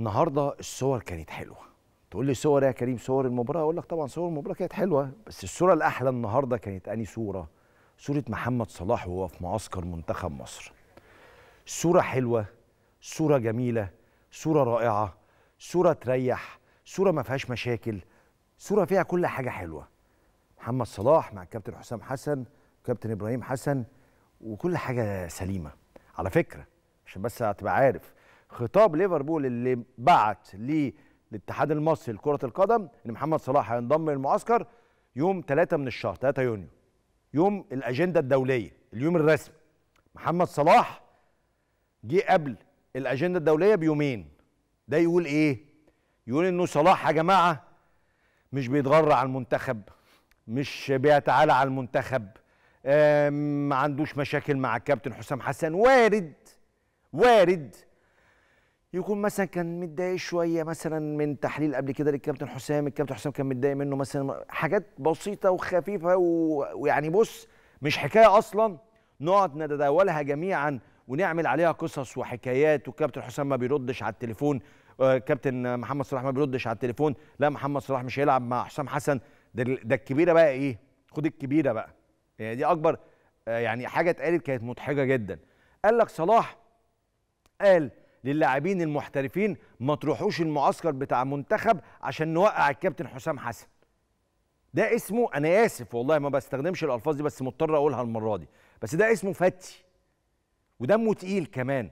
النهارده الصور كانت حلوه تقول لي صور يا كريم صور المباراه اقول لك طبعا صور المباراه كانت حلوه بس الصوره الاحلى النهارده كانت اني صوره صوره محمد صلاح وهو في معسكر منتخب مصر صوره حلوه صوره جميله صوره رائعه صوره تريح صوره ما فيهاش مشاكل صوره فيها كل حاجه حلوه محمد صلاح مع الكابتن حسام حسن كابتن ابراهيم حسن وكل حاجه سليمه على فكره عشان بس هتبقى عارف خطاب ليفربول اللي بعت للاتحاد المصري لكره القدم ان محمد صلاح هينضم للمعسكر يوم 3 من الشهر 3 يونيو يوم الاجنده الدوليه اليوم الرسمي محمد صلاح جه قبل الاجنده الدوليه بيومين ده يقول ايه يقول انه صلاح يا جماعه مش بيتغر على المنتخب مش بيتعالى على المنتخب ما عندوش مشاكل مع الكابتن حسام حسن وارد وارد يكون مثلا كان متضايق شويه مثلا من تحليل قبل كده للكابتن حسام الكابتن حسام كان متضايق منه مثلا حاجات بسيطه وخفيفه و... ويعني بص مش حكايه اصلا نقعد نتداولها جميعا ونعمل عليها قصص وحكايات والكابتن حسام ما بيردش على التليفون آه، كابتن محمد صلاح ما بيردش على التليفون لا محمد صلاح مش هيلعب مع حسام حسن ده, ده الكبيره بقى ايه خد الكبيره بقى يعني دي اكبر آه، يعني حاجه اتقالت كانت مضحكه جدا قال لك صلاح قال للاعبين المحترفين ما تروحوش المعسكر بتاع منتخب عشان نوقع الكابتن حسام حسن ده اسمه انا اسف والله ما بستخدمش الالفاظ دي بس مضطر اقولها المره دي بس ده اسمه فتي ودمه تقيل كمان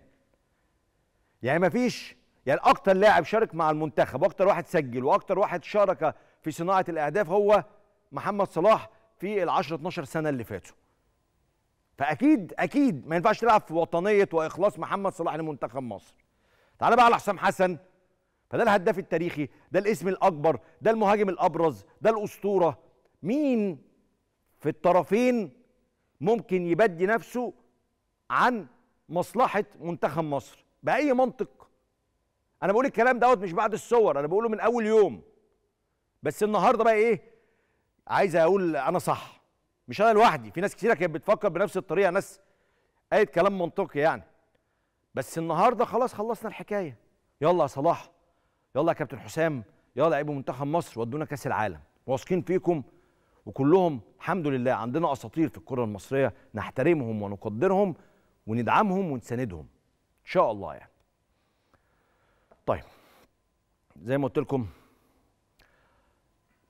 يعني ما فيش يعني اكتر لاعب شارك مع المنتخب واكتر واحد سجل واكتر واحد شارك في صناعه الاهداف هو محمد صلاح في ال 10 12 سنه اللي فاتوا فاكيد اكيد ما ينفعش تلعب في وطنيه واخلاص محمد صلاح لمنتخب مصر تعال بقى على حسام حسن فده الهداف التاريخي ده الاسم الاكبر ده المهاجم الابرز ده الاسطوره مين في الطرفين ممكن يبدي نفسه عن مصلحه منتخب مصر باي منطق انا بقول الكلام دوت مش بعد الصور انا بقوله من اول يوم بس النهارده بقى ايه عايز اقول انا صح مش انا لوحدي في ناس كتيره كانت بتفكر بنفس الطريقه ناس قالت كلام منطقي يعني بس النهارده خلاص خلصنا الحكايه يلا يا صلاح يلا يا كابتن حسام يلا لعيبه منتخب مصر ودونا كاس العالم واثقين فيكم وكلهم الحمد لله عندنا اساطير في الكره المصريه نحترمهم ونقدرهم وندعمهم ونساندهم ان شاء الله يعني طيب زي ما قلت لكم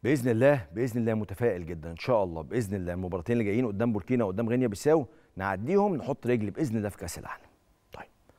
باذن الله باذن الله متفائل جدا ان شاء الله باذن الله المباراتين اللي جايين قدام بوركينا وقدام غينيا بيساو نعديهم نحط رجل باذن الله في كاس العالم